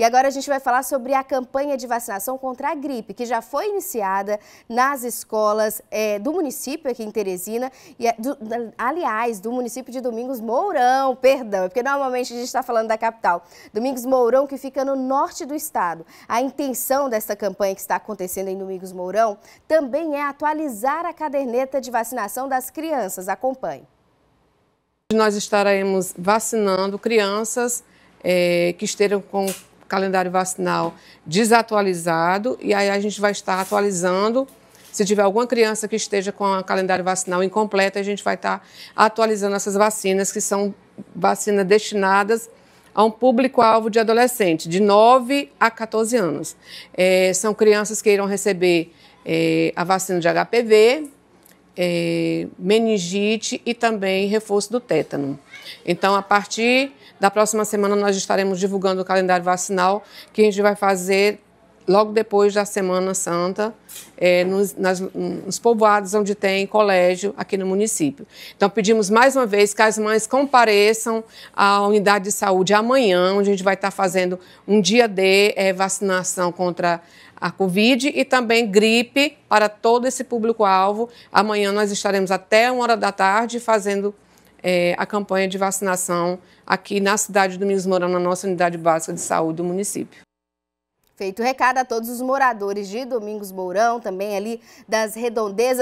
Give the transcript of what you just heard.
E agora a gente vai falar sobre a campanha de vacinação contra a gripe, que já foi iniciada nas escolas é, do município aqui em Teresina, e, é do, aliás, do município de Domingos Mourão, perdão, porque normalmente a gente está falando da capital. Domingos Mourão, que fica no norte do estado. A intenção dessa campanha que está acontecendo em Domingos Mourão também é atualizar a caderneta de vacinação das crianças. Acompanhe. Nós estaremos vacinando crianças é, que estejam com calendário vacinal desatualizado e aí a gente vai estar atualizando. Se tiver alguma criança que esteja com a calendário vacinal incompleto, a gente vai estar atualizando essas vacinas, que são vacinas destinadas a um público-alvo de adolescente, de 9 a 14 anos. É, são crianças que irão receber é, a vacina de HPV, é, meningite e também reforço do tétano. Então, a partir da próxima semana, nós estaremos divulgando o calendário vacinal que a gente vai fazer logo depois da Semana Santa, é, nos, nas, nos povoados onde tem colégio aqui no município. Então, pedimos mais uma vez que as mães compareçam à unidade de saúde amanhã, onde a gente vai estar fazendo um dia de é, vacinação contra a Covid e também gripe para todo esse público-alvo. Amanhã nós estaremos até uma hora da tarde fazendo é, a campanha de vacinação aqui na cidade do Minas Mourão, na nossa unidade básica de saúde do município. Feito o recado a todos os moradores de Domingos Mourão, também ali das redondezas